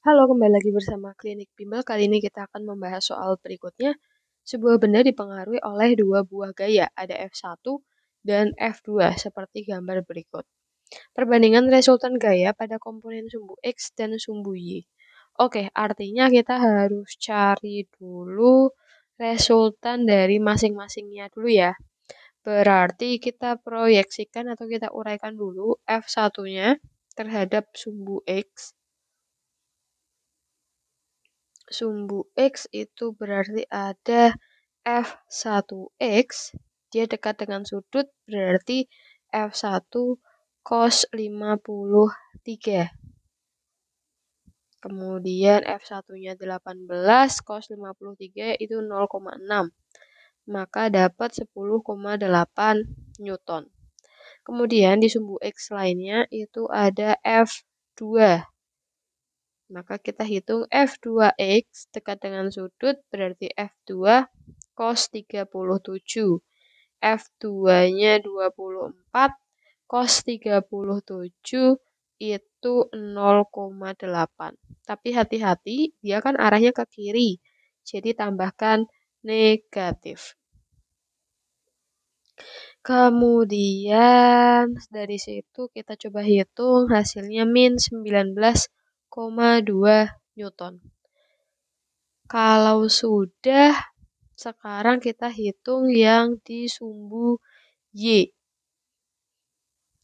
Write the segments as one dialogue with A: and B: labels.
A: Halo, kembali lagi bersama Klinik Bimbel. Kali ini kita akan membahas soal berikutnya. Sebuah benda dipengaruhi oleh dua buah gaya, ada F1 dan F2, seperti gambar berikut. Perbandingan resultan gaya pada komponen sumbu X dan sumbu Y. Oke, artinya kita harus cari dulu resultan dari masing-masingnya dulu ya. Berarti kita proyeksikan atau kita uraikan dulu F1-nya terhadap sumbu X sumbu X itu berarti ada F1X, dia dekat dengan sudut berarti F1 cos 53. Kemudian F1-nya 18, cos 53 itu 0,6. Maka dapat 10,8 Newton. Kemudian di sumbu X lainnya itu ada F2. Maka kita hitung F2X dekat dengan sudut berarti F2 cos 37. F2-nya 24, cos 37 itu 0,8. Tapi hati-hati, dia kan arahnya ke kiri. Jadi tambahkan negatif. Kemudian dari situ kita coba hitung hasilnya min 19 Newton. Kalau sudah, sekarang kita hitung yang di sumbu Y.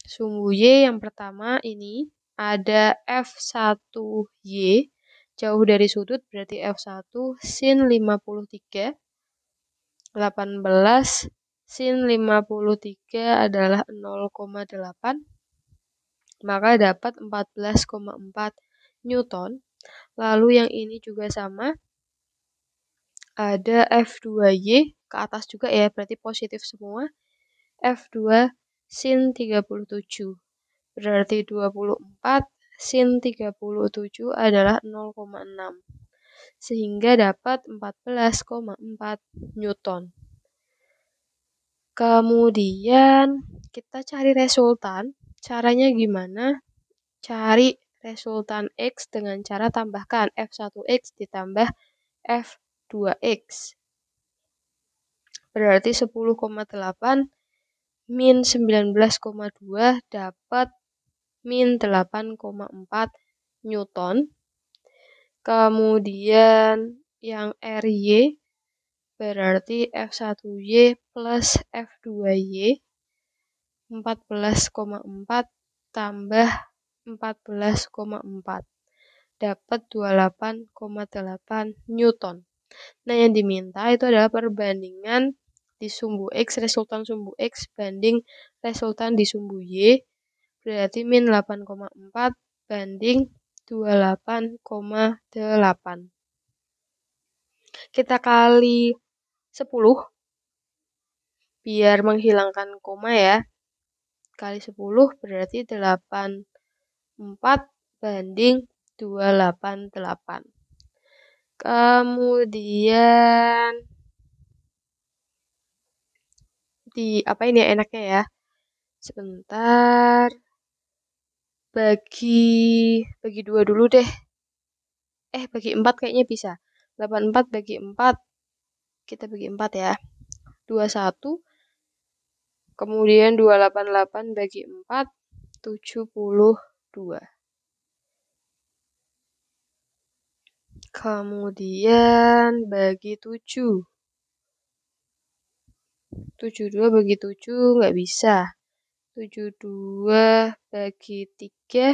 A: Sumbu Y yang pertama ini ada F1Y, jauh dari sudut berarti F1 sin 53. 18 sin 53 adalah 0,8, maka dapat 14,4 Newton. Lalu yang ini juga sama. Ada F2Y ke atas juga ya, berarti positif semua. F2 sin 37. Berarti 24 sin 37 adalah 0,6. Sehingga dapat 14,4 Newton. Kemudian kita cari resultan. Caranya gimana? Cari resultan X dengan cara tambahkan F1X ditambah F2X. Berarti 10,8 min 19,2 dapat min 8,4 Newton. Kemudian yang RY berarti F1Y plus F2Y 14,4 tambah 14,4 dapat 28,8 Newton. Nah, yang diminta itu adalah perbandingan di sumbu X, resultan sumbu X banding resultan di sumbu Y, berarti min 8,4 banding 28,8. Kita kali 10, biar menghilangkan koma ya. Kali 10 berarti 8 4 banding 288. Kemudian di apa ini ya, enaknya ya? Sebentar. Bagi bagi 2 dulu deh. Eh, bagi 4 kayaknya bisa. 84 bagi 4. Kita bagi 4 ya. 21 kemudian 288 bagi 4 70 dua. Kemudian bagi tujuh. Tujuh dua bagi tujuh nggak bisa. Tujuh dua bagi tiga.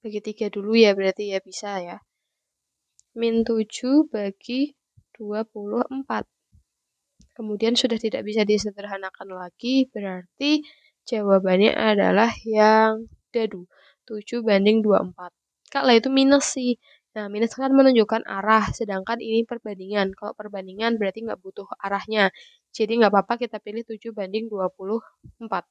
A: Bagi tiga dulu ya berarti ya bisa ya. Min tujuh bagi 24. Kemudian sudah tidak bisa disederhanakan lagi, berarti jawabannya adalah yang dadu. 7 banding 24. Kak lah itu minus sih. Nah, minus kan menunjukkan arah, sedangkan ini perbandingan. Kalau perbandingan berarti nggak butuh arahnya. Jadi nggak apa-apa kita pilih 7 banding 24.